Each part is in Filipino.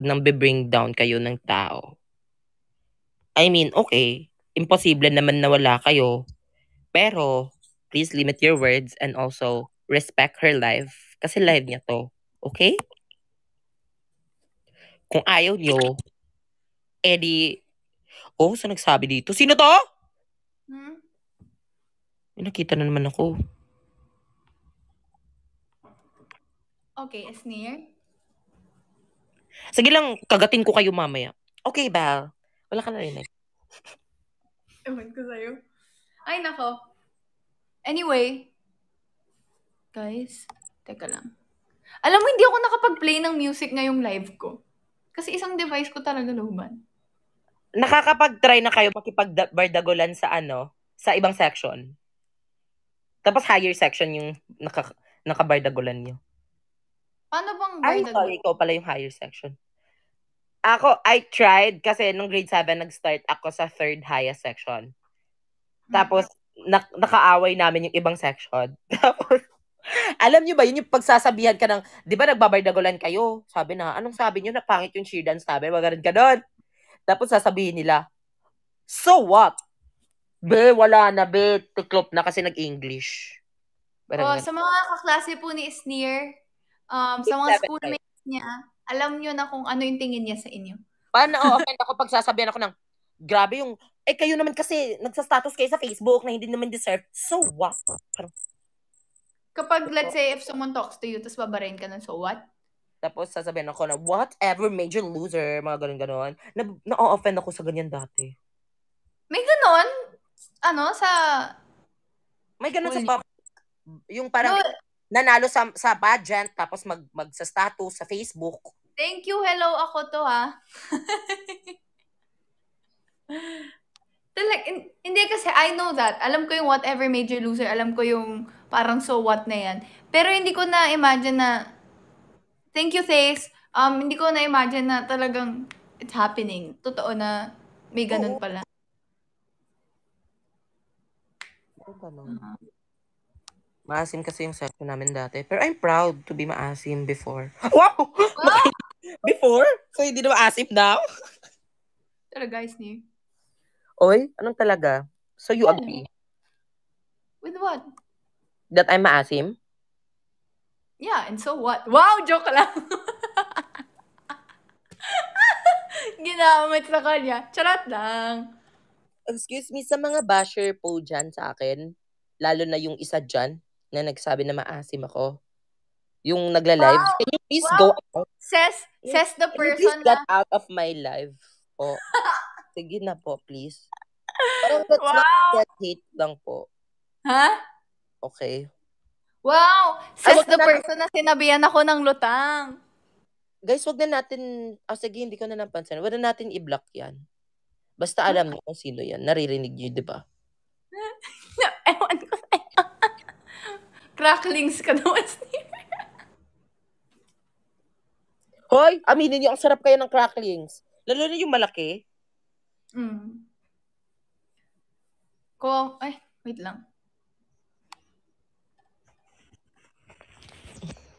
nang be bring down kayo ng tao. I mean, okay, imposible naman na wala kayo. Pero, please limit your words and also respect her life. Kasi live niya to. Okay? Kung ayaw niyo, edi, oh, sa nagsabi dito? Sino to? Hmm? Nakita na naman ako. Okay, a sneer? Sige lang, kagatin ko kayo mamaya. Okay, Val. Wala ka na rin eh. Ewan ko sa'yo. Ay, nako. Anyway, guys, teka lang. Alam mo, hindi ako nakapag-play ng music ngayong live ko. Kasi isang device ko talaga luban. Nakakapag-try na kayo makipag-bardagolan sa ano, sa ibang section. Tapos higher section yung naka, nakabardagulan nyo. Paano bang bardagulan? Ay, sorry, ikaw pala yung higher section. Ako, I tried kasi nung grade 7 nag-start ako sa third highest section. Tapos, mm-hmm. na- nakaaway namin yung ibang section. Tapos, alam nyo ba, yun yung pagsasabihan ka ng, di ba nagbabardagolan kayo? Sabi na, anong sabi nyo? Napangit yung cheer dance namin. Magaran ka doon. Tapos sasabihin nila, so what? Be, wala na, be. Tuklop na kasi nag-English. Barang oh, ganun. sa mga kaklase po ni Sneer, um, sa mga schoolmates niya, ah. alam niyo na kung ano yung tingin niya sa inyo. Paano, oh, offend ako pag sasabihan ako ng, grabe yung, eh kayo naman kasi, nagsa-status kayo sa Facebook na hindi naman deserve. So what? Parang, Kapag, let's say, if someone talks to you, tapos babarin ka ng, so what? Tapos sasabihin ako na, whatever, major loser, mga ganun-ganun. Na-offend ako sa ganyan dati. May ganun? Ano, sa... May ganun sa pop... Yung parang, no, nanalo sa, sa pageant, tapos mag, magsa status sa Facebook. Thank you, hello ako to ha. Talag, hindi kasi I know that. Alam ko yung whatever major loser, alam ko yung parang so what na yan. Pero hindi ko na imagine na thank you Thays. Um hindi ko na imagine na talagang it's happening. Totoo na may ganun Oo. pala. May ganun. Uh-huh. Maasim kasi yung section namin dati. Pero I'm proud to be maasim before. Wow! wow! before? So hindi na maasim now? talaga, guys ni. Oy, anong talaga? So you yeah. Ano? agree? With what? That I'm maasim? Yeah, and so what? Wow, joke lang! Ginamit sa kanya. Charot lang. Excuse me, sa mga basher po dyan sa akin, lalo na yung isa dyan, na nagsabi na maasim ako? Yung nagla-live? Wow. Can you please wow. go out? Says, says the Can person please get out of my live? Po. Sige na po, please. Parang that's wow. not that hate lang po. Ha? Huh? Okay. Wow! Says Ay, the na person na sinabihan ako ng lutang. Guys, wag na natin... Ah, oh, sige, hindi ko na napansin. Wag na natin i-block yan. Basta alam niyo kung sino yan. Naririnig niyo, di ba? Ewan cracklings ka naman, Steve. Hoy, aminin niyo, ang sarap kaya ng cracklings. Lalo na yung malaki. Mm. Ko, ay, wait lang.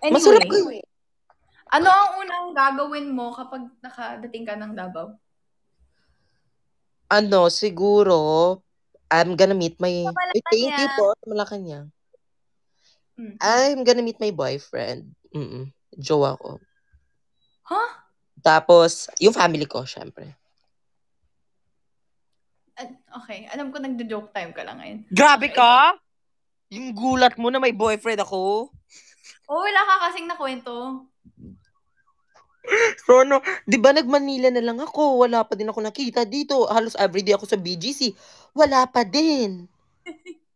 Anyway, Masarap kayo eh. Ano ang unang gagawin mo kapag nakadating ka ng Davao? Ano, siguro, I'm gonna meet my... Wait, thank you po, Malacanang. Mm-hmm. I'm gonna meet my boyfriend. Mm-mm. Jowa ko. Huh? Tapos, yung family ko, syempre. okay. Alam ko, nagdo-joke time ka lang ngayon. Grabe okay. ka! Yung gulat mo na may boyfriend ako. Oo, oh, wala ka kasing nakwento. So, no, di ba nagmanila na lang ako? Wala pa din ako nakita dito. Halos everyday ako sa BGC. Wala pa din.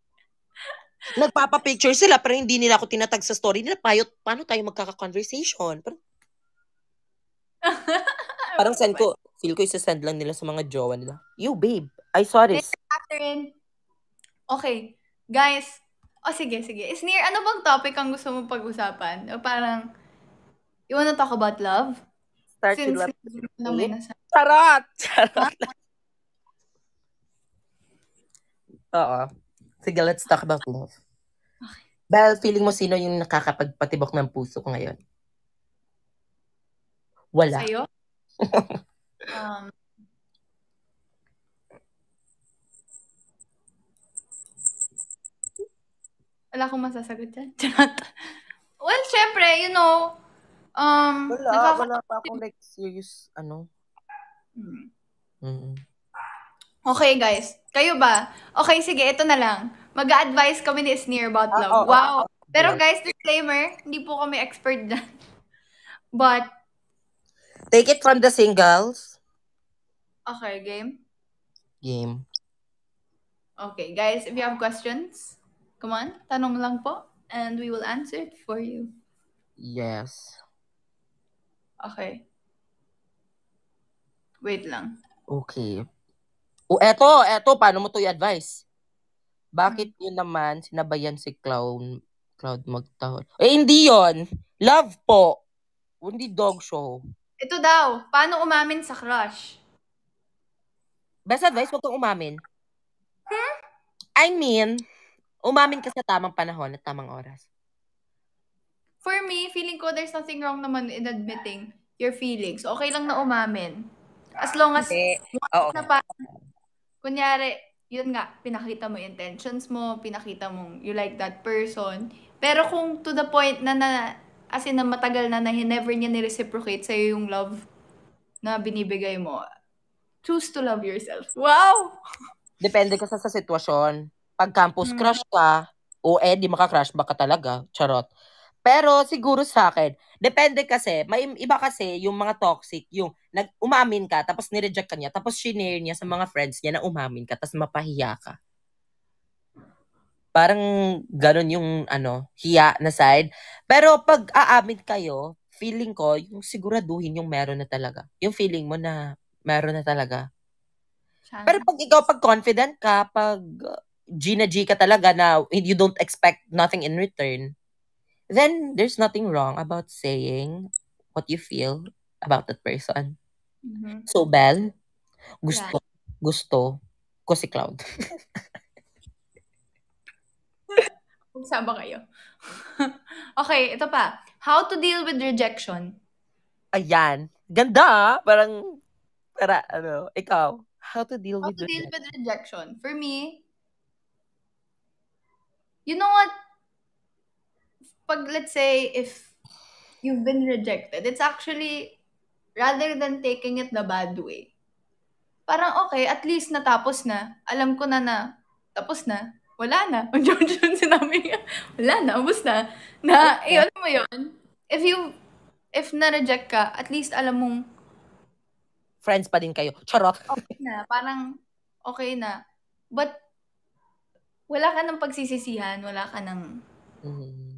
nagpapa-picture sila pero hindi nila ako tinatag sa story nila. Payot, paano tayo magkaka-conversation? Parang, parang send ko, feel ko isa-send lang nila sa mga jowa nila. You babe, I saw this. Catherine. Okay, guys. O oh, sige, sige. Isnir, ano bang topic ang gusto mong pag-usapan? O parang, you wanna talk about love? Start Since, love. Since, Charot! Charot! Oo. Sige, let's talk about love. Okay. Bel, feeling mo sino yung nakakapagpatibok ng puso ko ngayon? Wala. Sa'yo? um, wala akong masasagot dyan. well, syempre, you know, um, wala, nakaka- wala pa akong like serious, ano. Mm. Mm-hmm. Okay, guys. Kayo ba? Okay, sige, ito na lang. mag advise kami ni Sneer about ah, love. Oh, oh, wow. Oh, Pero guys, disclaimer, hindi po kami expert dyan. But... Take it from the singles. Okay, game? Game. Okay, guys, if you have questions, come on, tanong lang po, and we will answer it for you. Yes. Okay. Wait lang. Okay. O eto, eto, paano mo to i-advise? Bakit hmm. yun naman sinabayan si Clown, Cloud magtahol? Eh, hindi yon Love po. Hindi dog show. Ito daw, paano umamin sa crush? Best advice, huwag kang umamin. Hmm? I mean, umamin ka sa tamang panahon at tamang oras. For me, feeling ko there's nothing wrong naman in admitting your feelings. Okay lang na umamin. As long as, Hindi. as, long na parang kunyari, yun nga, pinakita mo intentions mo, pinakita mong you like that person. Pero kung to the point na, na as in na matagal na na never niya ni-reciprocate sa'yo yung love na binibigay mo, choose to love yourself. Wow! Depende kasi sa sitwasyon. Pag campus hmm. crush ka, o eh, di makakrush, baka talaga, charot. Pero siguro sa akin, depende kasi, may iba kasi yung mga toxic, yung nag umamin ka, tapos nireject ka niya, tapos shinare niya sa mga friends niya na umamin ka, tapos mapahiya ka. Parang ganun yung ano, hiya na side. Pero pag aamin kayo, feeling ko, yung siguraduhin yung meron na talaga. Yung feeling mo na meron na talaga. Sana. Pero pag ikaw, pag confident ka, pag G na G ka talaga na you don't expect nothing in return, then there's nothing wrong about saying what you feel about that person. Mm-hmm. So, Belle, gusto, yeah. gusto ko si Cloud. Sama kayo. okay, ito pa. How to deal with rejection? Ayan. Ganda. Ah. Parang, para, ano, ikaw. How to deal How with to rejection. deal with rejection? For me, you know what? pag let's say if you've been rejected, it's actually rather than taking it the bad way. Parang okay, at least natapos na. Alam ko na na tapos na. Wala na. Ang George yun sinabi niya. Wala na, ubos na. Na, eh, alam mo yun? If you, if na-reject ka, at least alam mong... Friends pa din kayo. Charot. okay na. Parang, okay na. But, wala ka ng pagsisisihan. Wala ka ng... Mm-hmm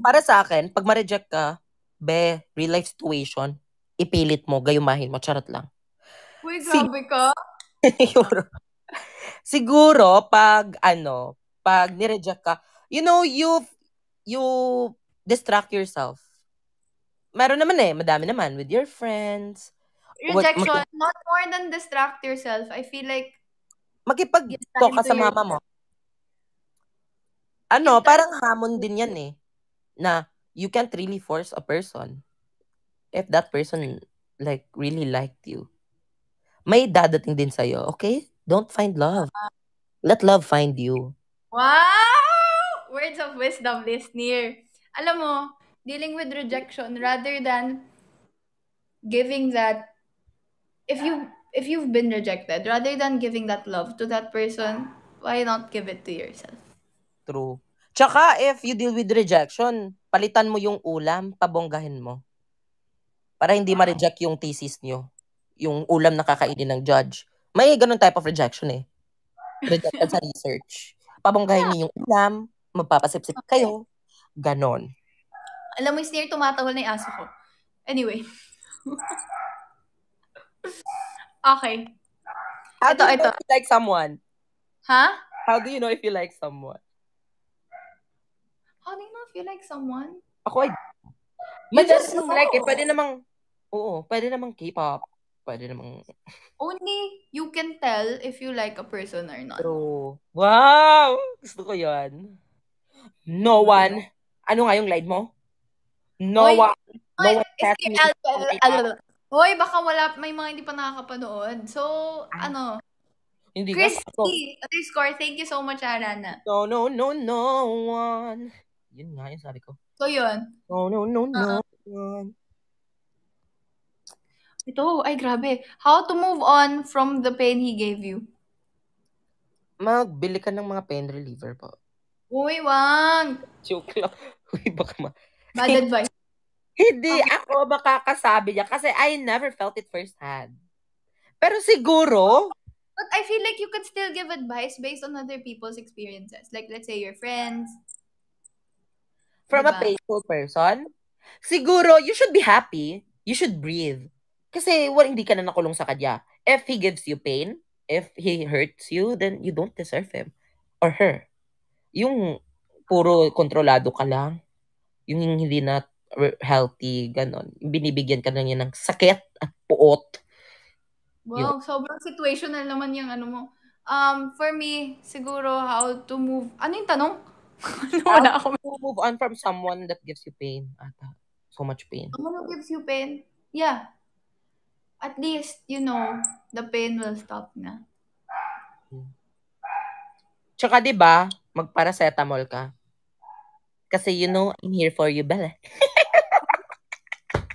para sa akin, pag ma-reject ka, be, real life situation, ipilit mo, gayumahin mo, charot lang. Uy, grabe ka. siguro, siguro, pag ano, pag ni-reject ka, you know, you, you distract yourself. Meron naman eh, madami naman, with your friends. Rejection, mag- not more than distract yourself. I feel like, makipag-talk ka sa mama mo. Ano, parang hamon din yan eh. na you can't really force a person if that person like really liked you. May dadating din sa'yo, okay? Don't find love. Let love find you. Wow! Words of wisdom, listener. Alam mo, dealing with rejection rather than giving that if you if you've been rejected rather than giving that love to that person why not give it to yourself true Tsaka if you deal with rejection, palitan mo yung ulam, pabonggahin mo. Para hindi ma-reject yung thesis nyo. Yung ulam na kakainin ng judge. May ganun type of rejection eh. Rejected sa research. Pabonggahin niyo yung ulam, magpapasipsip kayo. Ganon. Alam mo, snare tumatawal na yung aso ko. Anyway. okay. How ito, do you ito. know if you like someone? Ha? Huh? How do you know if you like someone? you like someone? Ako, I... You just know. like it. Pwede namang, oo, pwede namang K-pop. Pwede namang... Only you can tell if you like a person or not. True. Wow! Gusto ko yon. No ano one. Ano nga yung live mo? No Oy, one. No one test me. Hoy, baka wala, may mga hindi pa nakakapanood. So, ah. ano, hindi Christy, ka. So, score, thank you so much, Arana. No, no, no, no one yun nga, yun sabi ko. So, yun. Oh, no, no, no. Uh-huh. Ito, ay grabe. How to move on from the pain he gave you? Magbili ka ng mga pain reliever po. Uy, wang! Joke lang. Uy, baka ma... Bad advice. Hindi okay. ako makakasabi niya kasi I never felt it firsthand. Pero siguro... But I feel like you can still give advice based on other people's experiences. Like, let's say your friends, From diba? a painful person, siguro, you should be happy. You should breathe. Kasi, well, hindi ka na nakulong sa kanya. If he gives you pain, if he hurts you, then you don't deserve him or her. Yung puro kontrolado ka lang, yung hindi na healthy, ganon. Binibigyan ka na niya ng sakit at puot. Wow, yun. sobrang situational naman yung ano mo. Um, for me, siguro how to move, ano yung tanong? Wala ako. To move on from someone that gives you pain. Ata. So much pain. Someone who gives you pain. Yeah. At least, you know, the pain will stop na. Tsaka, di ba, magparacetamol ka. Kasi, you know, I'm here for you, Bella.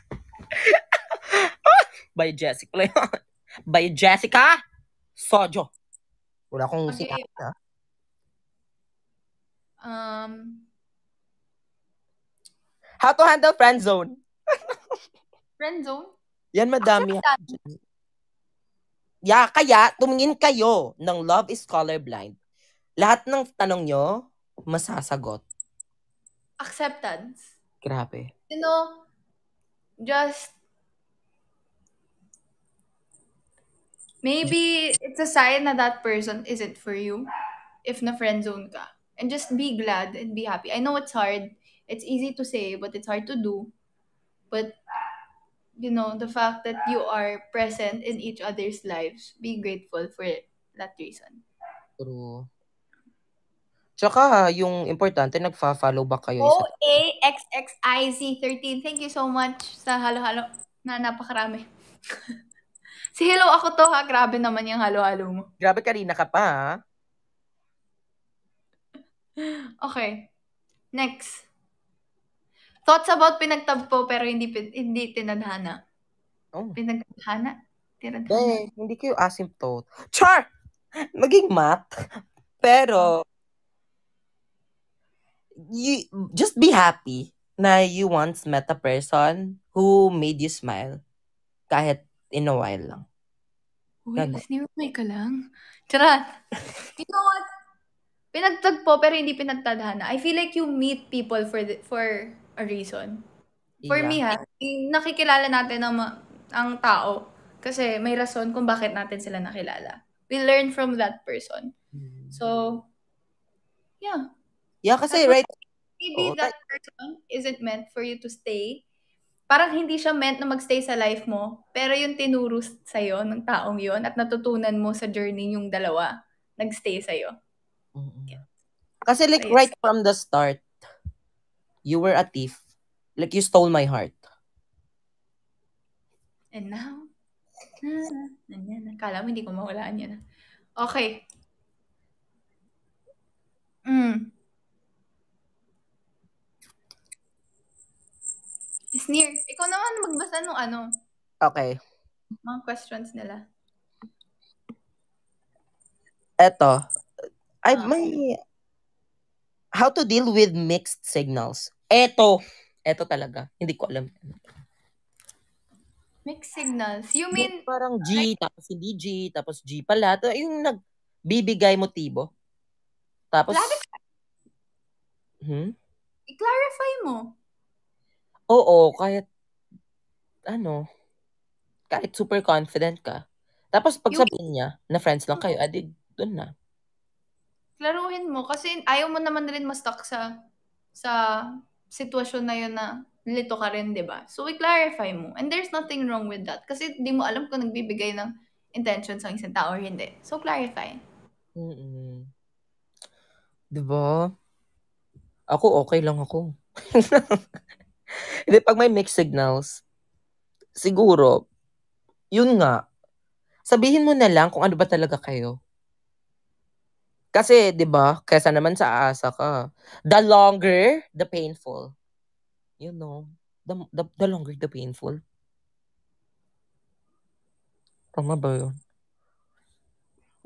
By Jessica. By Jessica Sojo. Wala akong okay. sikat. Ha? Ah. Um, How to handle friend zone. friend zone? Yan madami. Actually, ano yeah, kaya tumingin kayo ng Love is Colorblind. Lahat ng tanong nyo, masasagot. Acceptance. Grabe. You know, just maybe it's a sign na that person isn't for you if na friend zone ka and just be glad and be happy. I know it's hard. It's easy to say, but it's hard to do. But you know, the fact that you are present in each other's lives, be grateful for it, that reason. True. Tsaka, yung importante, nagfa-follow back kayo. O-A-X-X-I-Z-13. Thank you so much sa halo-halo na napakarami. si hello ako to ha. Grabe naman yung halo-halo mo. Grabe, ka rin, ka pa ha? Okay. Next. Thoughts about pinagtagpo pero hindi hindi tinadhana. Oh. Pinagtadhana? Tinadhana? Dahil, hindi kayo asymptote. Char! Maging math. Pero, you, just be happy na you once met a person who made you smile kahit in a while lang. Uy, sniwag ka lang. Charot! you know what? pinagtagpo pero hindi pinagtadhana. I feel like you meet people for the, for a reason. For yeah. me ha, nakikilala natin ang, ang tao kasi may rason kung bakit natin sila nakilala. We learn from that person. Mm. So, yeah. Yeah, kasi That's right... Maybe oh, that person isn't meant for you to stay. Parang hindi siya meant na magstay sa life mo, pero yung tinuro sa'yo ng taong yon at natutunan mo sa journey yung dalawa, nagstay sa'yo. Yeah. Kasi like right from the start, you were a thief. Like you stole my heart. And now, hmm, Ayan, akala mo hindi ko mahulaan yan. Ah. Okay. Mm. Sneer, ikaw naman magbasa nung ano. Okay. Mga questions nila. Eto, I ah, may how to deal with mixed signals. Eto, eto talaga. Hindi ko alam. Mixed signals. You mean yung parang G tapos hindi G tapos G pala. To yung nagbibigay motibo. Tapos Clarify. Hmm? I-clarify mo. Oo, kahit ano, kahit super confident ka. Tapos pag sabihin niya na friends lang kayo, adi, mm. doon na. Klaruhin mo kasi ayaw mo naman rin ma-stuck sa sa sitwasyon na yun na lito ka rin, 'di ba? So we clarify mo. And there's nothing wrong with that kasi hindi mo alam kung nagbibigay ng intention sa isang tao or hindi. So clarify. Mm. 'Di ba? Ako okay lang ako. Hindi, pag may mixed signals, siguro, yun nga, sabihin mo na lang kung ano ba talaga kayo. Kasi, di ba, kesa naman sa asa ka, the longer, the painful. You know, the, the, the longer, the painful. Tama ba yun?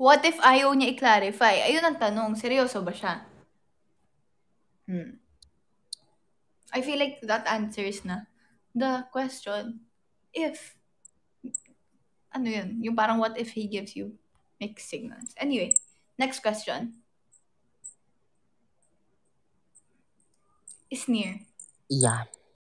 What if ayaw niya i-clarify? Ayun ang tanong. Seryoso ba siya? Hmm. I feel like that answers na the question. If, ano yun? Yung parang what if he gives you mixed signals. Anyway, Next question. near. Yeah.